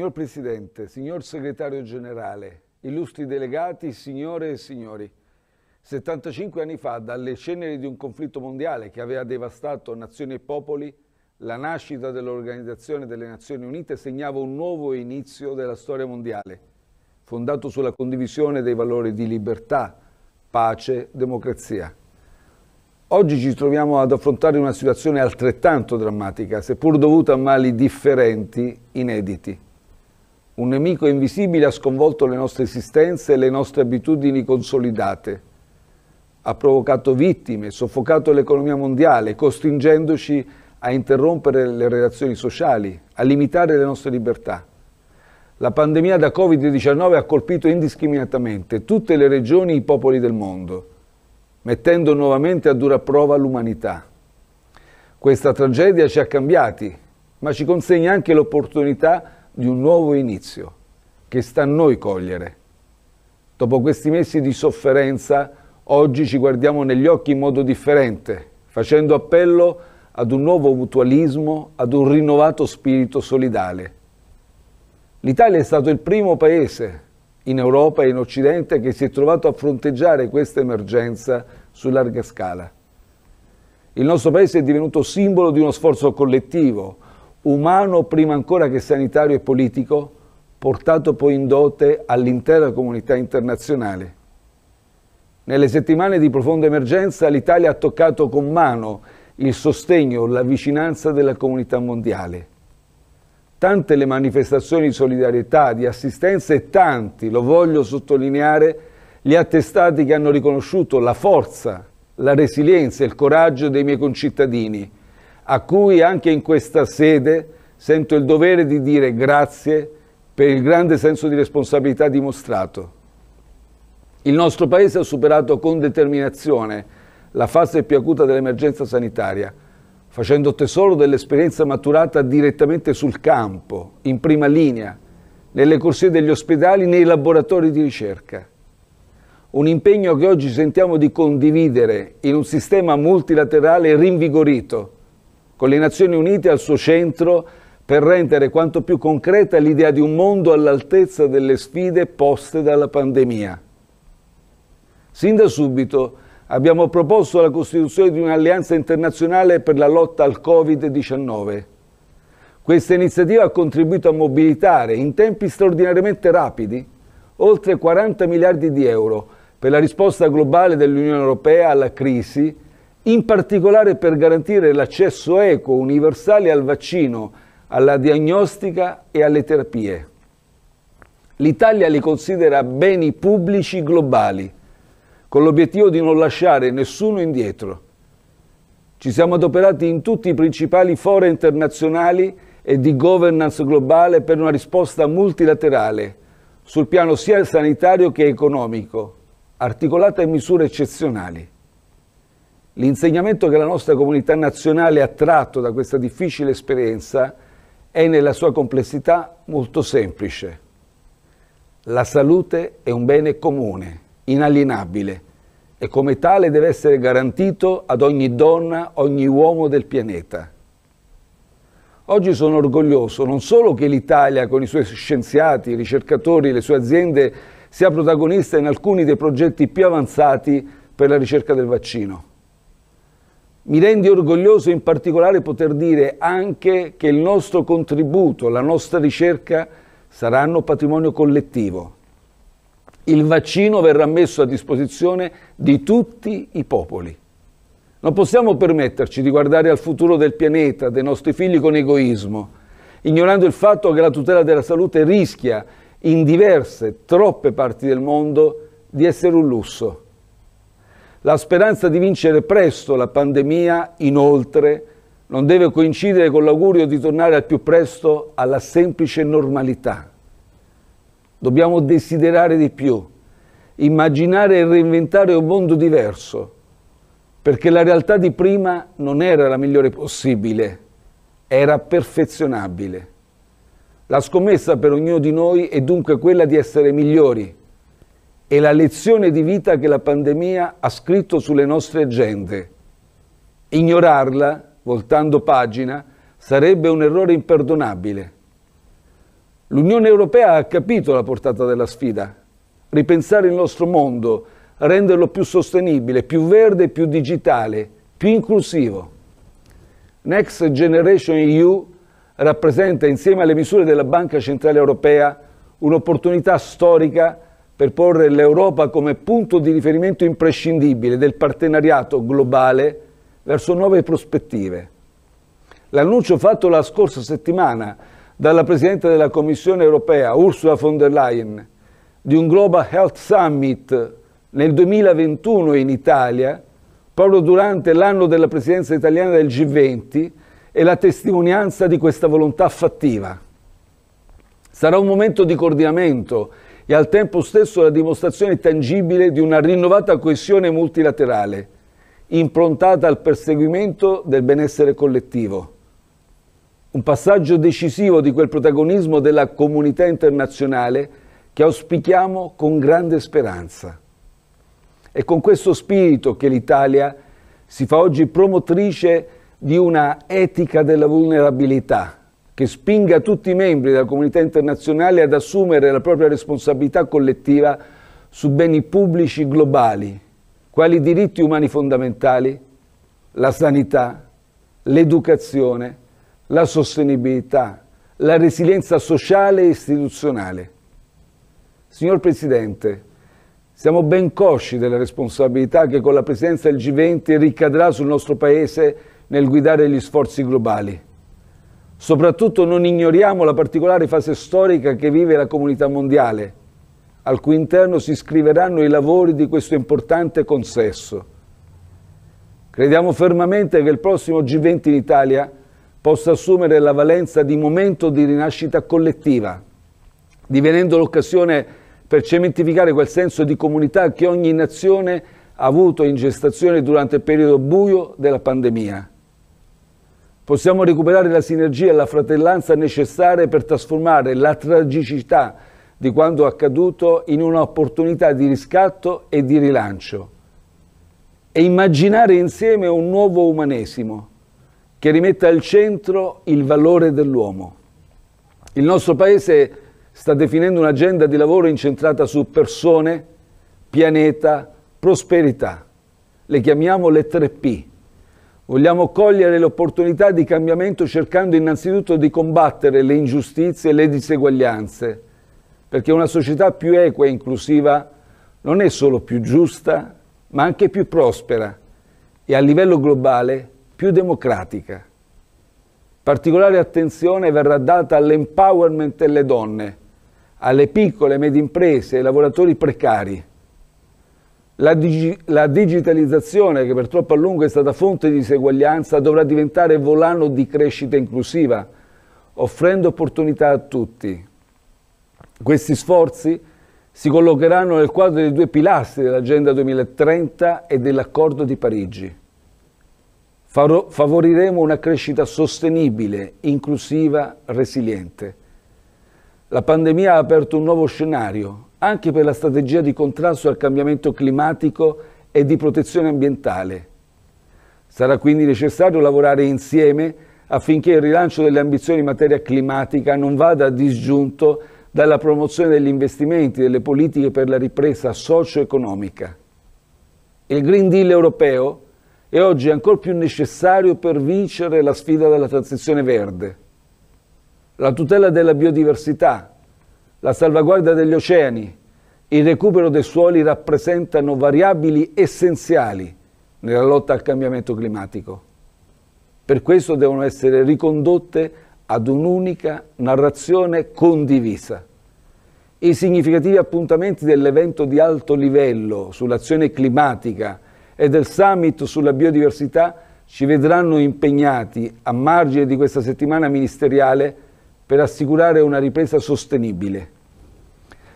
Signor Presidente, signor Segretario Generale, illustri delegati, signore e signori, 75 anni fa, dalle ceneri di un conflitto mondiale che aveva devastato nazioni e popoli, la nascita dell'Organizzazione delle Nazioni Unite segnava un nuovo inizio della storia mondiale, fondato sulla condivisione dei valori di libertà, pace, democrazia. Oggi ci troviamo ad affrontare una situazione altrettanto drammatica, seppur dovuta a mali differenti, inediti. Un nemico invisibile ha sconvolto le nostre esistenze e le nostre abitudini consolidate. Ha provocato vittime, soffocato l'economia mondiale, costringendoci a interrompere le relazioni sociali, a limitare le nostre libertà. La pandemia da Covid-19 ha colpito indiscriminatamente tutte le regioni e i popoli del mondo, mettendo nuovamente a dura prova l'umanità. Questa tragedia ci ha cambiati, ma ci consegna anche l'opportunità di un nuovo inizio che sta a noi cogliere. Dopo questi mesi di sofferenza, oggi ci guardiamo negli occhi in modo differente, facendo appello ad un nuovo mutualismo, ad un rinnovato spirito solidale. L'Italia è stato il primo paese in Europa e in Occidente che si è trovato a fronteggiare questa emergenza su larga scala. Il nostro paese è divenuto simbolo di uno sforzo collettivo, umano prima ancora che sanitario e politico, portato poi in dote all'intera comunità internazionale. Nelle settimane di profonda emergenza l'Italia ha toccato con mano il sostegno, la vicinanza della comunità mondiale. Tante le manifestazioni di solidarietà, di assistenza e tanti, lo voglio sottolineare, gli attestati che hanno riconosciuto la forza, la resilienza e il coraggio dei miei concittadini a cui anche in questa sede sento il dovere di dire grazie per il grande senso di responsabilità dimostrato. Il nostro Paese ha superato con determinazione la fase più acuta dell'emergenza sanitaria, facendo tesoro dell'esperienza maturata direttamente sul campo, in prima linea, nelle corsie degli ospedali, nei laboratori di ricerca. Un impegno che oggi sentiamo di condividere in un sistema multilaterale rinvigorito, con le Nazioni Unite al suo centro per rendere quanto più concreta l'idea di un mondo all'altezza delle sfide poste dalla pandemia. Sin da subito abbiamo proposto la costituzione di un'alleanza internazionale per la lotta al Covid-19. Questa iniziativa ha contribuito a mobilitare in tempi straordinariamente rapidi oltre 40 miliardi di euro per la risposta globale dell'Unione Europea alla crisi in particolare per garantire l'accesso equo universale al vaccino, alla diagnostica e alle terapie. L'Italia li considera beni pubblici globali, con l'obiettivo di non lasciare nessuno indietro. Ci siamo adoperati in tutti i principali fori internazionali e di governance globale per una risposta multilaterale, sul piano sia sanitario che economico, articolata in misure eccezionali. L'insegnamento che la nostra comunità nazionale ha tratto da questa difficile esperienza è nella sua complessità molto semplice. La salute è un bene comune, inalienabile, e come tale deve essere garantito ad ogni donna, ogni uomo del pianeta. Oggi sono orgoglioso non solo che l'Italia, con i suoi scienziati, i ricercatori, le sue aziende, sia protagonista in alcuni dei progetti più avanzati per la ricerca del vaccino, mi rende orgoglioso in particolare poter dire anche che il nostro contributo, la nostra ricerca saranno patrimonio collettivo. Il vaccino verrà messo a disposizione di tutti i popoli. Non possiamo permetterci di guardare al futuro del pianeta, dei nostri figli con egoismo, ignorando il fatto che la tutela della salute rischia in diverse, troppe parti del mondo di essere un lusso. La speranza di vincere presto la pandemia, inoltre, non deve coincidere con l'augurio di tornare al più presto alla semplice normalità. Dobbiamo desiderare di più, immaginare e reinventare un mondo diverso, perché la realtà di prima non era la migliore possibile, era perfezionabile. La scommessa per ognuno di noi è dunque quella di essere migliori, è la lezione di vita che la pandemia ha scritto sulle nostre agende. Ignorarla, voltando pagina, sarebbe un errore imperdonabile. L'Unione Europea ha capito la portata della sfida. Ripensare il nostro mondo, renderlo più sostenibile, più verde, più digitale, più inclusivo. Next Generation EU rappresenta, insieme alle misure della Banca Centrale Europea, un'opportunità storica per porre l'Europa come punto di riferimento imprescindibile del partenariato globale verso nuove prospettive. L'annuncio fatto la scorsa settimana dalla Presidente della Commissione europea, Ursula von der Leyen, di un Global Health Summit nel 2021 in Italia, proprio durante l'anno della Presidenza italiana del G20, è la testimonianza di questa volontà fattiva. Sarà un momento di coordinamento e al tempo stesso la dimostrazione tangibile di una rinnovata coesione multilaterale, improntata al perseguimento del benessere collettivo. Un passaggio decisivo di quel protagonismo della comunità internazionale che auspichiamo con grande speranza. È con questo spirito che l'Italia si fa oggi promotrice di una etica della vulnerabilità, che spinga tutti i membri della comunità internazionale ad assumere la propria responsabilità collettiva su beni pubblici globali, quali i diritti umani fondamentali, la sanità, l'educazione, la sostenibilità, la resilienza sociale e istituzionale. Signor Presidente, siamo ben cosci della responsabilità che con la presidenza del G20 ricadrà sul nostro Paese nel guidare gli sforzi globali. Soprattutto non ignoriamo la particolare fase storica che vive la comunità mondiale, al cui interno si scriveranno i lavori di questo importante consesso. Crediamo fermamente che il prossimo G20 in Italia possa assumere la valenza di momento di rinascita collettiva, divenendo l'occasione per cementificare quel senso di comunità che ogni nazione ha avuto in gestazione durante il periodo buio della pandemia possiamo recuperare la sinergia e la fratellanza necessarie per trasformare la tragicità di quanto accaduto in un'opportunità di riscatto e di rilancio e immaginare insieme un nuovo umanesimo che rimetta al centro il valore dell'uomo. Il nostro Paese sta definendo un'agenda di lavoro incentrata su persone, pianeta, prosperità. Le chiamiamo le tre p Vogliamo cogliere l'opportunità di cambiamento cercando innanzitutto di combattere le ingiustizie e le diseguaglianze, perché una società più equa e inclusiva non è solo più giusta, ma anche più prospera e a livello globale più democratica. Particolare attenzione verrà data all'empowerment delle donne, alle piccole e medie imprese e ai lavoratori precari la, digi la, digitalizzazione, che per troppo a lungo è stata fonte di diseguaglianza, dovrà diventare volano di crescita inclusiva, offrendo opportunità a tutti. Questi sforzi si collocheranno nel quadro dei due pilastri dell'Agenda 2030 e dell'Accordo di Parigi. Faro favoriremo una crescita sostenibile, inclusiva, resiliente. La pandemia ha aperto un nuovo scenario anche per la strategia di contrasto al cambiamento climatico e di protezione ambientale. Sarà quindi necessario lavorare insieme affinché il rilancio delle ambizioni in materia climatica non vada disgiunto dalla promozione degli investimenti e delle politiche per la ripresa socio-economica. Il Green Deal europeo è oggi ancora più necessario per vincere la sfida della transizione verde. La tutela della biodiversità, la salvaguardia degli oceani, il recupero dei suoli rappresentano variabili essenziali nella lotta al cambiamento climatico. Per questo devono essere ricondotte ad un'unica narrazione condivisa. I significativi appuntamenti dell'evento di alto livello sull'azione climatica e del summit sulla biodiversità ci vedranno impegnati a margine di questa settimana ministeriale per assicurare una ripresa sostenibile.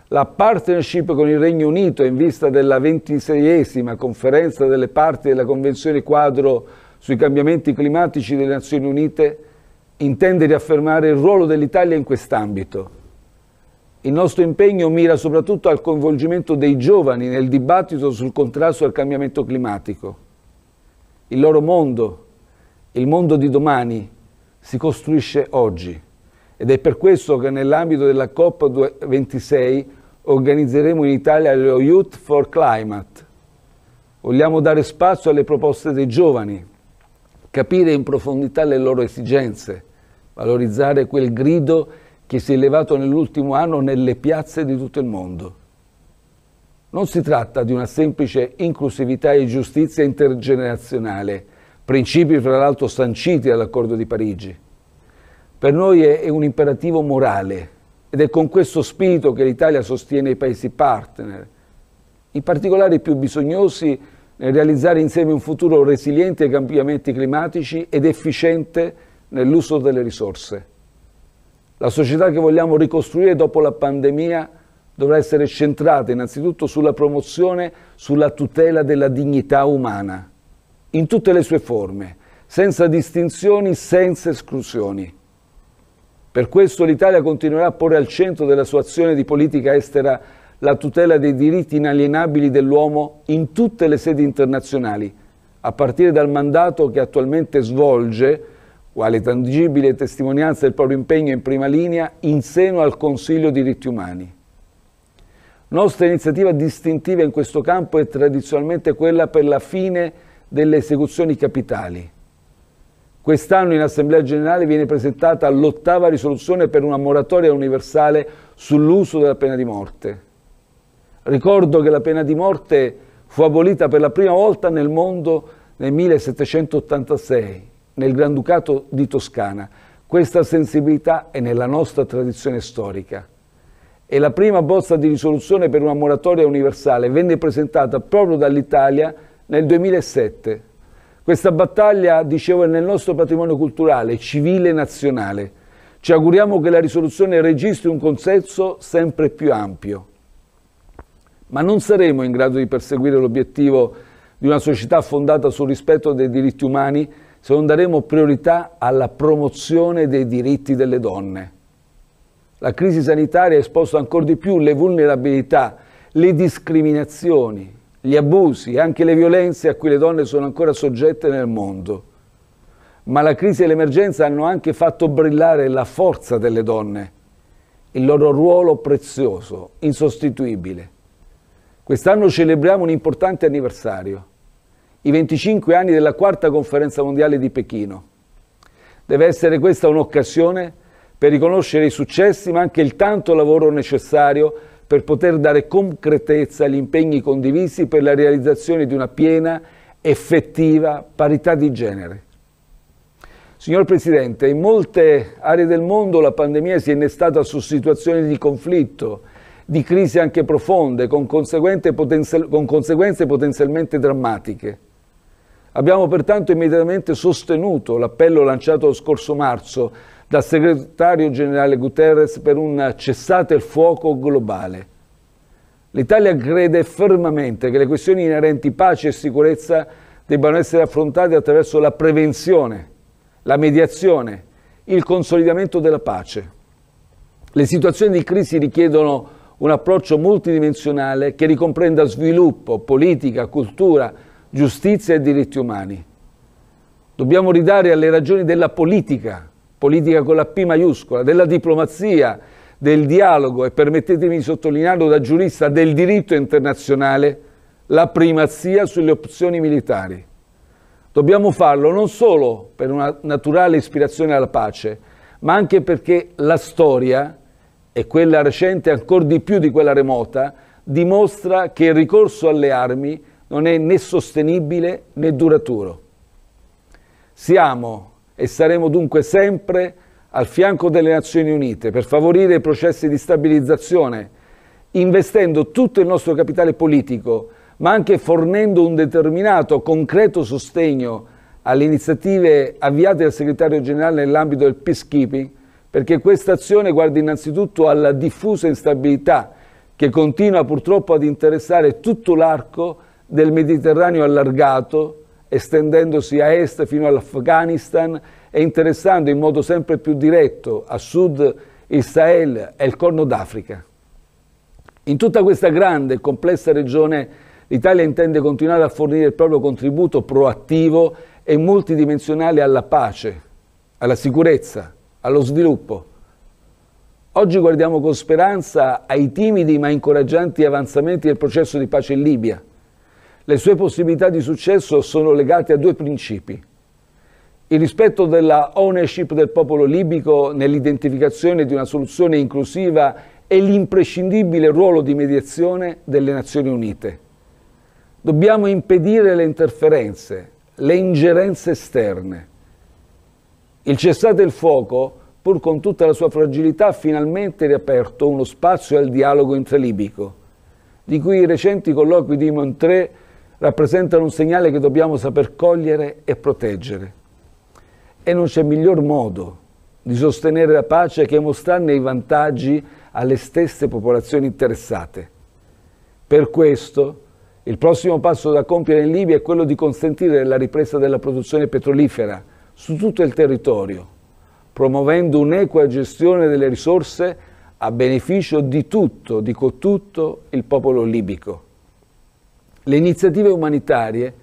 La partnership con il Regno Unito in vista della ventiseiesima conferenza delle parti della Convenzione quadro sui cambiamenti climatici delle Nazioni Unite intende riaffermare il ruolo dell'Italia in quest'ambito. Il nostro impegno mira soprattutto al coinvolgimento dei giovani nel dibattito sul contrasto al cambiamento climatico. Il loro mondo, il mondo di domani, si costruisce oggi ed è per questo che nell'ambito della COP26 organizzeremo in Italia lo Youth for Climate. Vogliamo dare spazio alle proposte dei giovani, capire in profondità le loro esigenze, valorizzare quel grido che si è elevato nell'ultimo anno nelle piazze di tutto il mondo. Non si tratta di una semplice inclusività e giustizia intergenerazionale, principi fra l'altro sanciti dall'accordo di Parigi. Per noi è, è un imperativo morale ed è con questo spirito che l'Italia sostiene i Paesi partner, in particolare i più bisognosi nel realizzare insieme un futuro resiliente ai cambiamenti climatici ed efficiente nell'uso delle risorse. La società che vogliamo ricostruire dopo la pandemia dovrà essere centrata innanzitutto sulla promozione, sulla tutela della dignità umana, in tutte le sue forme, senza distinzioni, senza esclusioni. Per questo l'Italia continuerà a porre al centro della sua azione di politica estera la tutela dei diritti inalienabili dell'uomo in tutte le sedi internazionali, a partire dal mandato che attualmente svolge, quale tangibile testimonianza del proprio impegno in prima linea, in seno al Consiglio diritti umani. Nostra iniziativa distintiva in questo campo è tradizionalmente quella per la fine delle esecuzioni capitali, Quest'anno in Assemblea Generale viene presentata l'ottava risoluzione per una moratoria universale sull'uso della pena di morte. Ricordo che la pena di morte fu abolita per la prima volta nel mondo nel 1786, nel Granducato di Toscana. Questa sensibilità è nella nostra tradizione storica. E la prima bozza di risoluzione per una moratoria universale venne presentata proprio dall'Italia nel 2007. Questa battaglia, dicevo, è nel nostro patrimonio culturale, civile e nazionale. Ci auguriamo che la risoluzione registri un consenso sempre più ampio. Ma non saremo in grado di perseguire l'obiettivo di una società fondata sul rispetto dei diritti umani se non daremo priorità alla promozione dei diritti delle donne. La crisi sanitaria ha esposto ancora di più le vulnerabilità, le discriminazioni, gli abusi, e anche le violenze a cui le donne sono ancora soggette nel mondo. Ma la crisi e l'emergenza hanno anche fatto brillare la forza delle donne, il loro ruolo prezioso, insostituibile. Quest'anno celebriamo un importante anniversario, i 25 anni della quarta conferenza mondiale di Pechino. Deve essere questa un'occasione per riconoscere i successi ma anche il tanto lavoro necessario per poter dare concretezza agli impegni condivisi per la realizzazione di una piena, effettiva parità di genere. Signor Presidente, in molte aree del mondo la pandemia si è innestata su situazioni di conflitto, di crisi anche profonde, con, potenzial con conseguenze potenzialmente drammatiche. Abbiamo pertanto immediatamente sostenuto l'appello lanciato lo scorso marzo dal segretario generale Guterres per un cessate il fuoco globale. L'Italia crede fermamente che le questioni inerenti pace e sicurezza debbano essere affrontate attraverso la prevenzione, la mediazione, il consolidamento della pace. Le situazioni di crisi richiedono un approccio multidimensionale che ricomprenda sviluppo, politica, cultura, giustizia e diritti umani. Dobbiamo ridare alle ragioni della politica politica con la P maiuscola, della diplomazia, del dialogo e permettetemi di sottolinearlo da giurista, del diritto internazionale, la primazia sulle opzioni militari. Dobbiamo farlo non solo per una naturale ispirazione alla pace, ma anche perché la storia, e quella recente ancora di più di quella remota, dimostra che il ricorso alle armi non è né sostenibile né duraturo. Siamo e saremo dunque sempre al fianco delle Nazioni Unite per favorire i processi di stabilizzazione, investendo tutto il nostro capitale politico, ma anche fornendo un determinato, concreto sostegno alle iniziative avviate dal segretario generale nell'ambito del peacekeeping, perché questa azione guarda innanzitutto alla diffusa instabilità che continua purtroppo ad interessare tutto l'arco del Mediterraneo allargato estendendosi a est fino all'Afghanistan e interessando in modo sempre più diretto a sud il Sahel e il Corno d'Africa. In tutta questa grande e complessa regione l'Italia intende continuare a fornire il proprio contributo proattivo e multidimensionale alla pace, alla sicurezza, allo sviluppo. Oggi guardiamo con speranza ai timidi ma incoraggianti avanzamenti del processo di pace in Libia, le sue possibilità di successo sono legate a due principi. Il rispetto della ownership del popolo libico nell'identificazione di una soluzione inclusiva e l'imprescindibile ruolo di mediazione delle Nazioni Unite. Dobbiamo impedire le interferenze, le ingerenze esterne. Il cessate il fuoco, pur con tutta la sua fragilità, ha finalmente riaperto uno spazio al dialogo intralibico, di cui i recenti colloqui di Montré rappresentano un segnale che dobbiamo saper cogliere e proteggere. E non c'è miglior modo di sostenere la pace che mostrarne i vantaggi alle stesse popolazioni interessate. Per questo il prossimo passo da compiere in Libia è quello di consentire la ripresa della produzione petrolifera su tutto il territorio, promuovendo un'equa gestione delle risorse a beneficio di tutto, dico tutto, il popolo libico. Le iniziative umanitarie,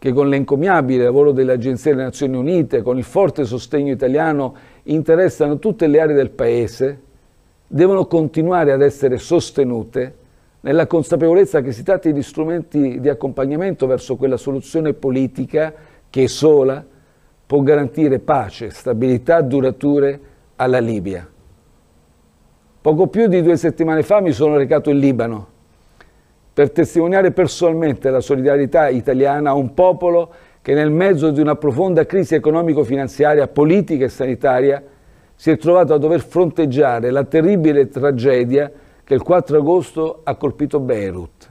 che con l'encomiabile lavoro delle agenzie delle Nazioni Unite, con il forte sostegno italiano, interessano tutte le aree del Paese, devono continuare ad essere sostenute nella consapevolezza che si tratti di strumenti di accompagnamento verso quella soluzione politica che sola può garantire pace, stabilità durature alla Libia. Poco più di due settimane fa mi sono recato in Libano per testimoniare personalmente la solidarietà italiana a un popolo che nel mezzo di una profonda crisi economico-finanziaria, politica e sanitaria si è trovato a dover fronteggiare la terribile tragedia che il 4 agosto ha colpito Beirut,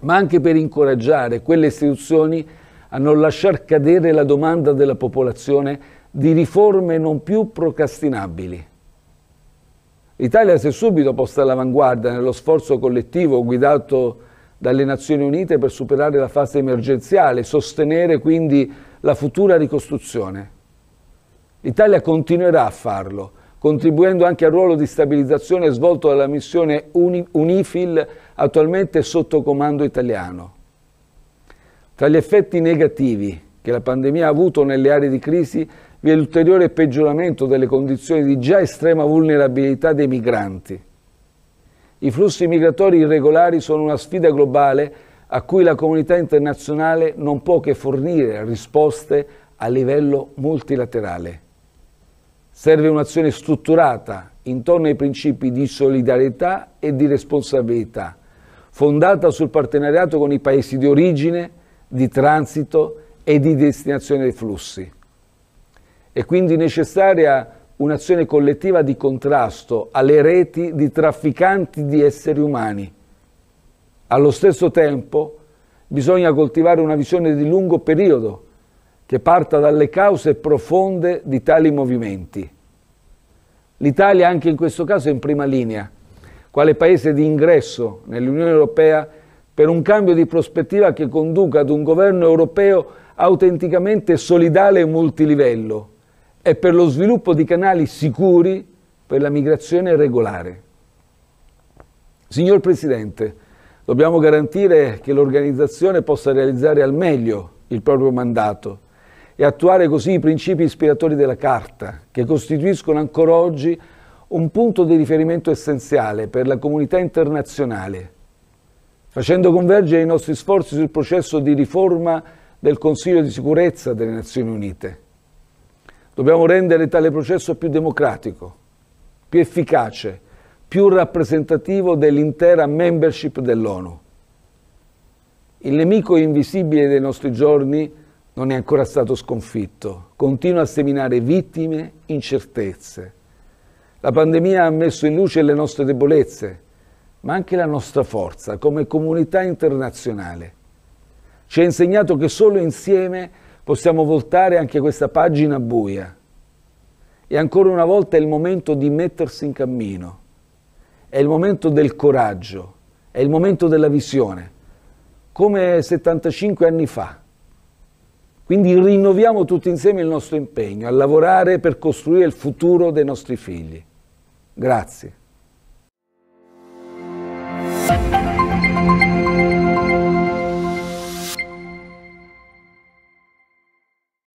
ma anche per incoraggiare quelle istituzioni a non lasciar cadere la domanda della popolazione di riforme non più procrastinabili. L'Italia si è subito posta all'avanguardia nello sforzo collettivo guidato dalle Nazioni Unite per superare la fase emergenziale e sostenere quindi la futura ricostruzione. L'Italia continuerà a farlo, contribuendo anche al ruolo di stabilizzazione svolto dalla missione UNIFIL attualmente sotto comando italiano. Tra gli effetti negativi che la pandemia ha avuto nelle aree di crisi, vi è l'ulteriore peggioramento delle condizioni di già estrema vulnerabilità dei migranti. I flussi migratori irregolari sono una sfida globale a cui la comunità internazionale non può che fornire risposte a livello multilaterale. Serve un'azione strutturata intorno ai principi di solidarietà e di responsabilità, fondata sul partenariato con i paesi di origine, di transito e e di destinazione dei flussi. È quindi necessaria un'azione collettiva di contrasto alle reti di trafficanti di esseri umani. Allo stesso tempo bisogna coltivare una visione di lungo periodo che parta dalle cause profonde di tali movimenti. L'Italia anche in questo caso è in prima linea, quale paese di ingresso nell'Unione Europea per un cambio di prospettiva che conduca ad un governo europeo autenticamente solidale e multilivello e per lo sviluppo di canali sicuri per la migrazione regolare. Signor Presidente, dobbiamo garantire che l'organizzazione possa realizzare al meglio il proprio mandato e attuare così i principi ispiratori della Carta, che costituiscono ancora oggi un punto di riferimento essenziale per la comunità internazionale, facendo convergere i nostri sforzi sul processo di riforma del Consiglio di sicurezza delle Nazioni Unite. Dobbiamo rendere tale processo più democratico, più efficace, più rappresentativo dell'intera membership dell'ONU. Il nemico invisibile dei nostri giorni non è ancora stato sconfitto, continua a seminare vittime, incertezze. La pandemia ha messo in luce le nostre debolezze, ma anche la nostra forza come comunità internazionale. Ci ha insegnato che solo insieme possiamo voltare anche questa pagina buia. E ancora una volta è il momento di mettersi in cammino, è il momento del coraggio, è il momento della visione, come 75 anni fa. Quindi rinnoviamo tutti insieme il nostro impegno a lavorare per costruire il futuro dei nostri figli. Grazie.